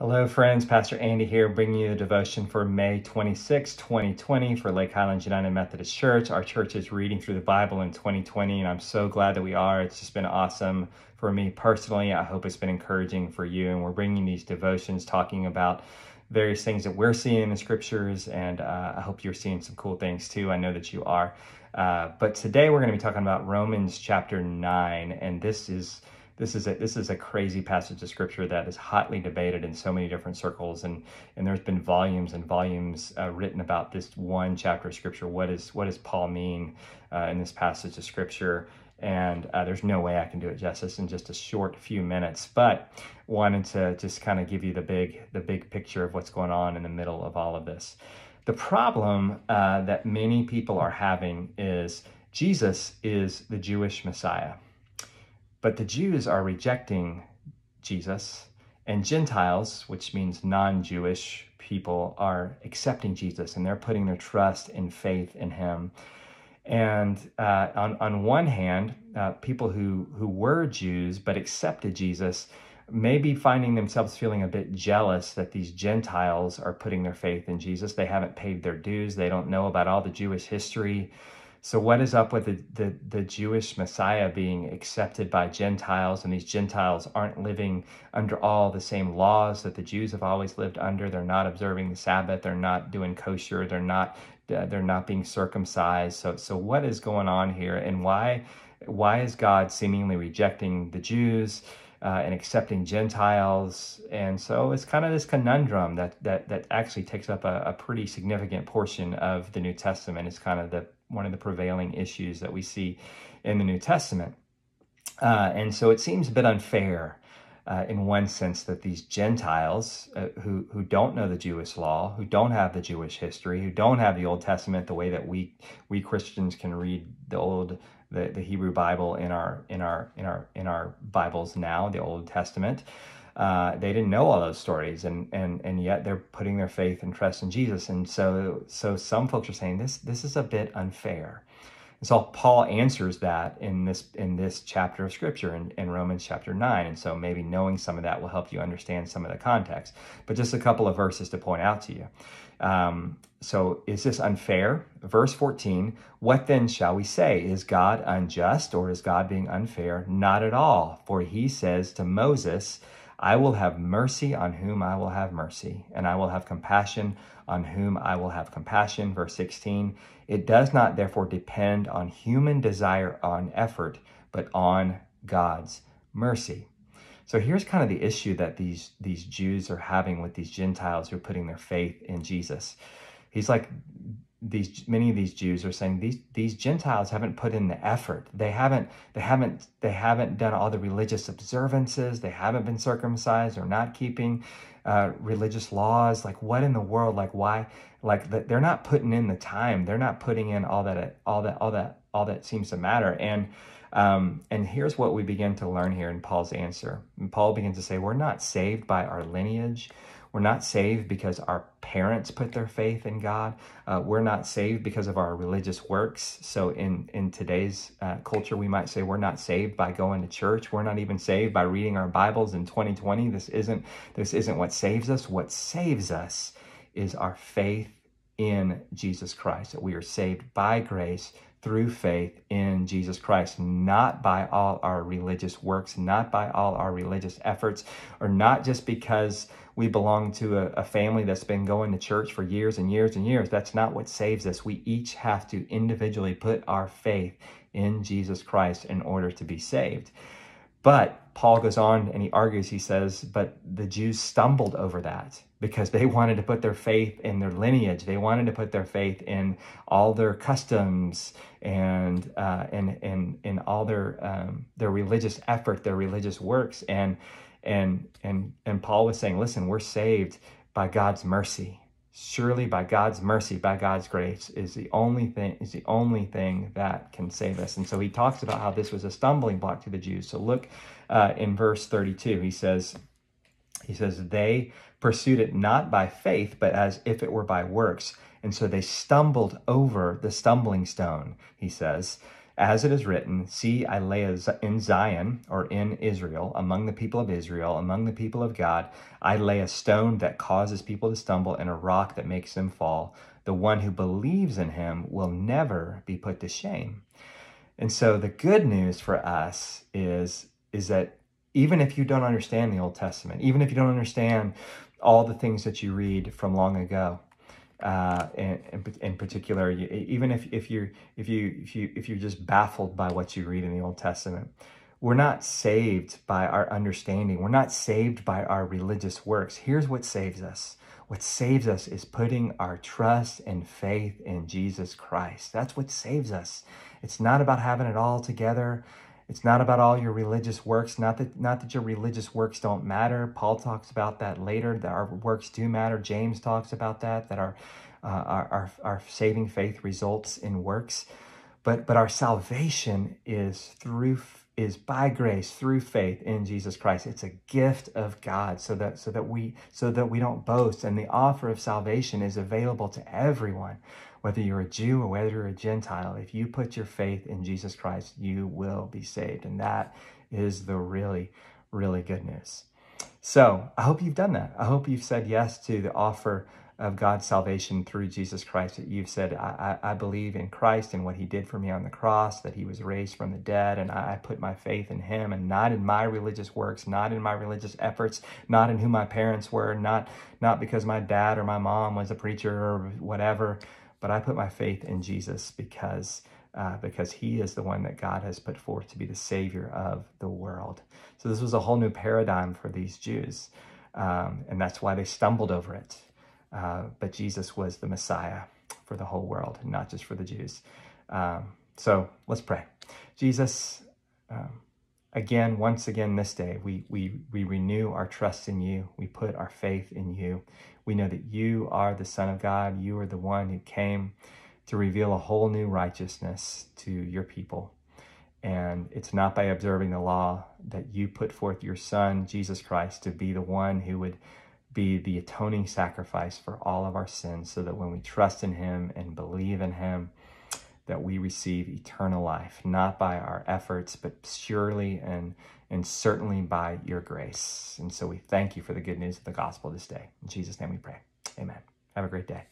Hello, friends. Pastor Andy here, bringing you the devotion for May 26, 2020, for Lake Highlands United Methodist Church. Our church is reading through the Bible in 2020, and I'm so glad that we are. It's just been awesome for me personally. I hope it's been encouraging for you. And we're bringing these devotions talking about various things that we're seeing in the scriptures, and uh, I hope you're seeing some cool things too. I know that you are. Uh, but today we're going to be talking about Romans chapter 9, and this is this is a this is a crazy passage of scripture that is hotly debated in so many different circles, and and there's been volumes and volumes uh, written about this one chapter of scripture. What is what does Paul mean uh, in this passage of scripture? and uh, there's no way I can do it justice in just a short few minutes. But wanted to just kind of give you the big the big picture of what's going on in the middle of all of this. The problem uh, that many people are having is Jesus is the Jewish Messiah. But the Jews are rejecting Jesus, and Gentiles, which means non Jewish people, are accepting Jesus and they're putting their trust and faith in him. And uh, on, on one hand, uh, people who, who were Jews but accepted Jesus may be finding themselves feeling a bit jealous that these Gentiles are putting their faith in Jesus. They haven't paid their dues, they don't know about all the Jewish history. So what is up with the, the, the, Jewish Messiah being accepted by Gentiles and these Gentiles aren't living under all the same laws that the Jews have always lived under. They're not observing the Sabbath. They're not doing kosher. They're not uh, they're not being circumcised. So so what is going on here and why why is God seemingly rejecting the Jews? Uh, and accepting Gentiles, and so it's kind of this conundrum that that that actually takes up a, a pretty significant portion of the New Testament. It's kind of the one of the prevailing issues that we see in the New Testament. Uh, and so it seems a bit unfair uh, in one sense that these Gentiles uh, who, who don't know the Jewish law, who don't have the Jewish history, who don't have the Old Testament the way that we, we Christians can read the old the, the Hebrew Bible in our in our in our in our Bibles now, the Old Testament, uh, they didn't know all those stories and and and yet they're putting their faith and trust in jesus and so so some folks are saying this this is a bit unfair and so paul answers that in this in this chapter of scripture in, in romans chapter 9 and so maybe knowing some of that will help you understand some of the context but just a couple of verses to point out to you um, so is this unfair verse 14 what then shall we say is god unjust or is god being unfair not at all for he says to moses I will have mercy on whom I will have mercy, and I will have compassion on whom I will have compassion. Verse 16, it does not therefore depend on human desire, on effort, but on God's mercy. So here's kind of the issue that these, these Jews are having with these Gentiles who are putting their faith in Jesus. He's like, these many of these Jews are saying these these Gentiles haven't put in the effort. They haven't they haven't they haven't done all the religious observances. They haven't been circumcised or not keeping uh, religious laws. Like what in the world? Like why? Like the, they're not putting in the time. They're not putting in all that all that all that all that seems to matter. And um, and here's what we begin to learn here in Paul's answer. And Paul begins to say, we're not saved by our lineage. We're not saved because our parents put their faith in God. Uh, we're not saved because of our religious works. So in in today's uh, culture, we might say we're not saved by going to church. We're not even saved by reading our Bibles in 2020. This isn't this isn't what saves us. What saves us is our faith in Jesus Christ. That we are saved by grace through faith in Jesus Christ, not by all our religious works, not by all our religious efforts, or not just because we belong to a, a, family that's been going to church for years and years and years. That's not what saves us. We each have to individually put our faith in Jesus Christ in order to be saved. But Paul goes on and he argues, he says, but the Jews stumbled over that because they wanted to put their faith in their lineage. They wanted to put their faith in all their customs and uh, and and in all their um, their religious effort, their religious works. And and and and Paul was saying, listen, we're saved by God's mercy surely by God's mercy, by God's grace, is the only thing is the only thing that can save us. And so he talks about how this was a stumbling block to the Jews. So look uh, in verse 32. He says, he says they pursued it not by faith, but as if it were by works. And so they stumbled over the stumbling stone, he says. As it is written, See, I lay in Zion, or in Israel, among the people of Israel, among the people of God, I lay a stone that causes people to stumble and a rock that makes them fall. The one who believes in him will never be put to shame. And so the good news for us is, is that even if you don't understand the Old Testament, even if you don't understand all the things that you read from long ago, uh, in, in particular, even if, if you if you if you if you're just baffled by what you read in the Old Testament, we're not saved by our understanding. We're not saved by our religious works. Here's what saves us. What saves us is putting our trust and faith in Jesus Christ. That's what saves us. It's not about having it all together. It's not about all your religious works. Not that not that your religious works don't matter. Paul talks about that later. That our works do matter. James talks about that. That our uh, our, our our saving faith results in works, but but our salvation is through is by grace through faith in Jesus Christ. It's a gift of God so that so that we so that we don't boast and the offer of salvation is available to everyone whether you're a Jew or whether you're a Gentile. If you put your faith in Jesus Christ, you will be saved and that is the really really good news. So, I hope you've done that. I hope you've said yes to the offer of God's salvation through Jesus Christ. That you've said, I, I, I, believe in Christ and what he did for me on the cross, that he was raised from the dead, and I, I put my faith in him and not in my religious works, not in my religious efforts, not in who my parents were, not, not because my dad or my mom was a preacher or whatever, but I put my faith in Jesus because. Uh, because he is the one that God has put forth to be the savior of the world. So, this was a whole new paradigm for these Jews. Um, and that's why they stumbled over it. Uh, but Jesus was the Messiah for the whole world, not just for the Jews. Um, so let's pray. Jesus, um, again, once again this day, we, we, we renew our trust in you. We put our faith in you. We know that you are the Son of God. You are the one who came to reveal a whole new righteousness to your people. And it's not by observing the law that you put forth your Son, Jesus Christ, to be the one who would be the atoning sacrifice for all of our sins so that when we trust in him and believe in him that we receive eternal life not by our efforts but surely and and certainly by your grace and so we thank you for the good news of the gospel this day in jesus name we pray amen have a great day